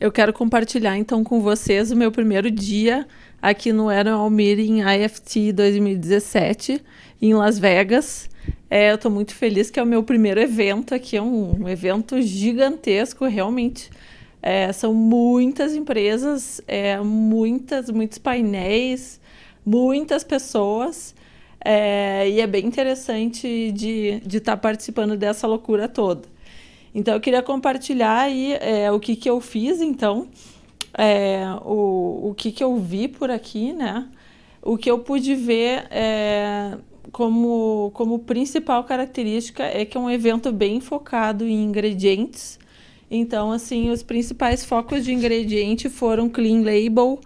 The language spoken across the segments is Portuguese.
Eu quero compartilhar então com vocês o meu primeiro dia aqui no Aaron Almir em IFT 2017, em Las Vegas. É, eu estou muito feliz que é o meu primeiro evento aqui, é um, um evento gigantesco, realmente. É, são muitas empresas, é, muitas, muitos painéis, muitas pessoas. É, e é bem interessante de estar de tá participando dessa loucura toda. Então, eu queria compartilhar aí é, o que, que eu fiz, então, é, o, o que, que eu vi por aqui, né? O que eu pude ver é, como, como principal característica é que é um evento bem focado em ingredientes. Então, assim, os principais focos de ingrediente foram clean label,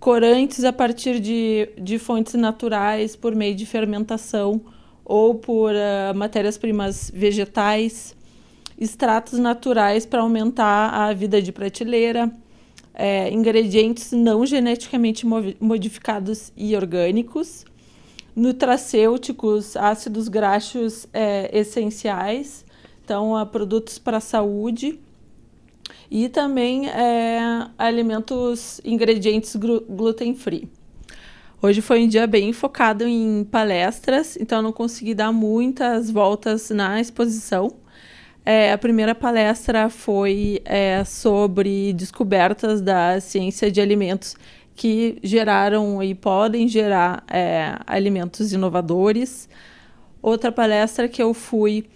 corantes a partir de, de fontes naturais, por meio de fermentação ou por uh, matérias-primas vegetais, extratos naturais para aumentar a vida de prateleira, é, ingredientes não geneticamente modificados e orgânicos, nutracêuticos, ácidos graxos é, essenciais, então a produtos para a saúde e também é, alimentos, ingredientes gluten free. Hoje foi um dia bem focado em palestras, então eu não consegui dar muitas voltas na exposição, é, a primeira palestra foi é, sobre descobertas da ciência de alimentos que geraram e podem gerar é, alimentos inovadores. Outra palestra que eu fui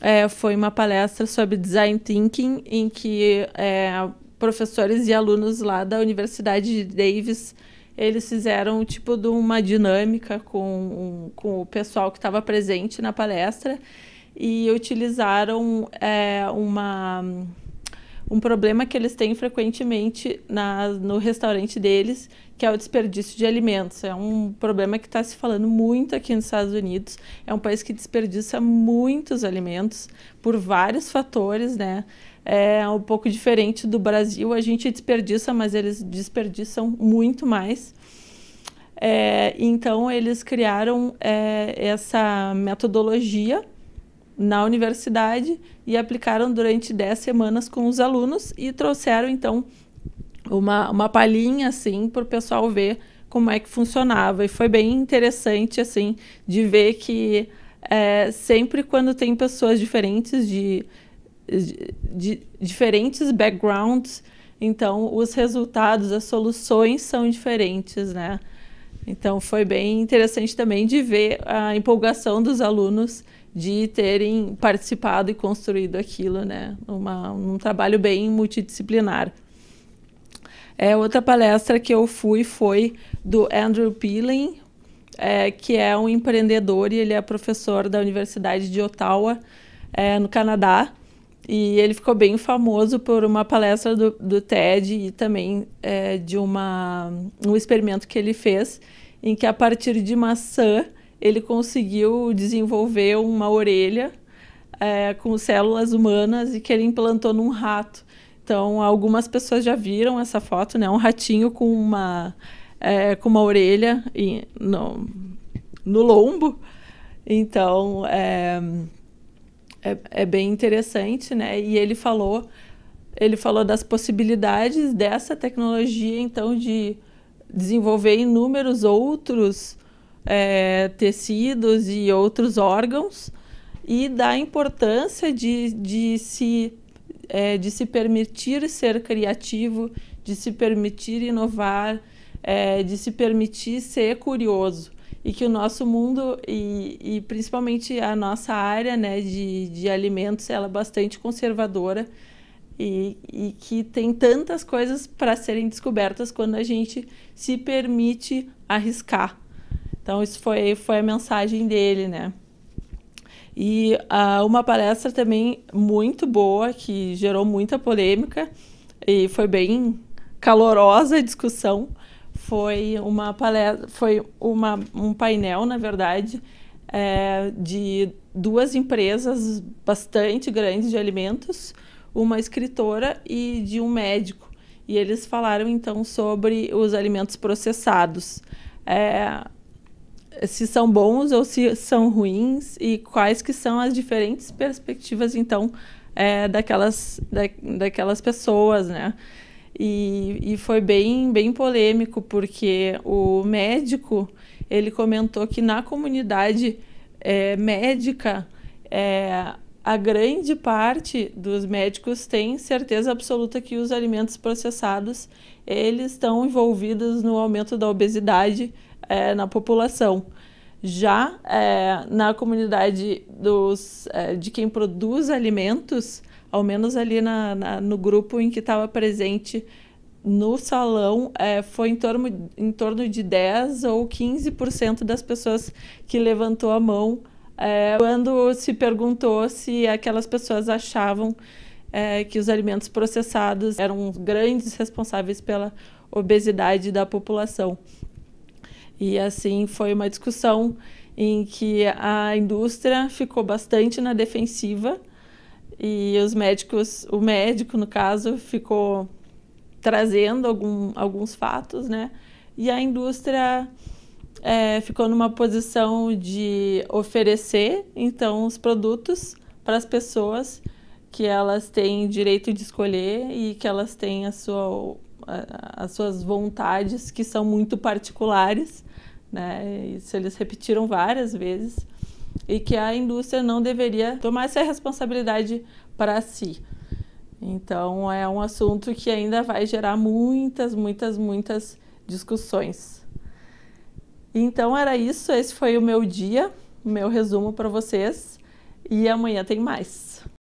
é, foi uma palestra sobre design thinking, em que é, professores e alunos lá da Universidade de Davis eles fizeram tipo de uma dinâmica com, com o pessoal que estava presente na palestra e utilizaram é, uma um problema que eles têm frequentemente na, no restaurante deles, que é o desperdício de alimentos. É um problema que está se falando muito aqui nos Estados Unidos. É um país que desperdiça muitos alimentos por vários fatores, né? É um pouco diferente do Brasil. A gente desperdiça, mas eles desperdiçam muito mais. É, então, eles criaram é, essa metodologia na universidade e aplicaram durante 10 semanas com os alunos e trouxeram, então, uma, uma palhinha, assim, para o pessoal ver como é que funcionava. E foi bem interessante, assim, de ver que é, sempre quando tem pessoas diferentes de, de, de diferentes backgrounds, então os resultados, as soluções são diferentes, né? Então foi bem interessante também de ver a empolgação dos alunos de terem participado e construído aquilo, né? Uma, um trabalho bem multidisciplinar. É, outra palestra que eu fui foi do Andrew Peeling, é, que é um empreendedor e ele é professor da Universidade de Ottawa, é, no Canadá. E ele ficou bem famoso por uma palestra do, do TED e também é, de uma, um experimento que ele fez, em que a partir de maçã ele conseguiu desenvolver uma orelha é, com células humanas e que ele implantou num rato. Então, algumas pessoas já viram essa foto, né? Um ratinho com uma, é, com uma orelha e no, no lombo. Então, é, é, é, bem interessante, né? E ele falou, ele falou das possibilidades dessa tecnologia, então, de desenvolver inúmeros outros é, tecidos e outros órgãos e da importância de, de, se, é, de se permitir ser criativo, de se permitir inovar, é, de se permitir ser curioso. E que o nosso mundo, e, e principalmente a nossa área né, de, de alimentos, ela é bastante conservadora e, e que tem tantas coisas para serem descobertas quando a gente se permite arriscar. Então, isso foi, foi a mensagem dele, né? E uh, uma palestra também muito boa, que gerou muita polêmica e foi bem calorosa a discussão, foi uma palestra, foi uma, um painel, na verdade, é, de duas empresas bastante grandes de alimentos, uma escritora e de um médico. E eles falaram então sobre os alimentos processados. É, se são bons ou se são ruins e quais que são as diferentes perspectivas então é, daquelas da, daquelas pessoas né e, e foi bem bem polêmico porque o médico ele comentou que na comunidade é, médica é, a grande parte dos médicos tem certeza absoluta que os alimentos processados eles estão envolvidos no aumento da obesidade é, na população. Já é, na comunidade dos, é, de quem produz alimentos, ao menos ali na, na no grupo em que estava presente no salão, é, foi em torno, em torno de 10 ou 15% das pessoas que levantou a mão é, quando se perguntou se aquelas pessoas achavam é, que os alimentos processados eram grandes responsáveis pela obesidade da população. E assim foi uma discussão em que a indústria ficou bastante na defensiva e os médicos, o médico no caso, ficou trazendo algum, alguns fatos, né? E a indústria é, ficou numa posição de oferecer então os produtos para as pessoas que elas têm direito de escolher e que elas têm a sua as suas vontades que são muito particulares, né? Isso eles repetiram várias vezes e que a indústria não deveria tomar essa responsabilidade para si. Então é um assunto que ainda vai gerar muitas, muitas, muitas discussões. Então era isso, esse foi o meu dia, meu resumo para vocês e amanhã tem mais.